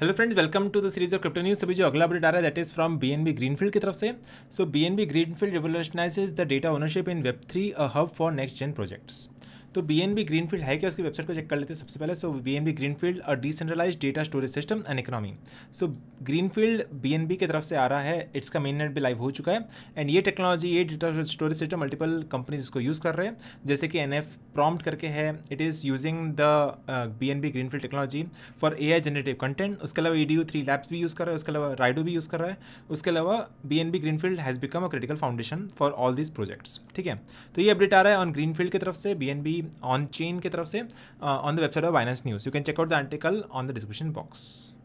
hello friends welcome to the series of crypto news सभी जो अगला अपडेट आ रहा है that is from BNB Greenfield की तरफ से so BNB Greenfield revolutionises the data ownership in web three a hub for next gen projects तो B N B Greenfield है क्या उसकी वेबसाइट को चेक कर लेते हैं सबसे पहले so B N B Greenfield और decentralise data storage system and economy so Greenfield B N B की तरफ से आ रहा है इट्स का मेन नेट भी लाइव हो चुका है एंड ये टेक्नोलॉजी ये data storage system multiple companies इसको यूज़ कर रहे हैं जैसे कि एन एफ प्रॉम्प्ट करके है it is using the B N B Greenfield technology for A I generative content उसके अलावा E D U three labs भी यूज़ कर रहा है उसके अलावा राइडो भी यूज़ कर रहा है उसके अलावा B N B Greenfield has become a critical foundation for all this projects ठीक है तो ये अपडेट आ रहा है ऑन ग्रीन फील्ड की तरफ से B N B the on chain की तरफ से on the website of Binance news you can check out the article on the description box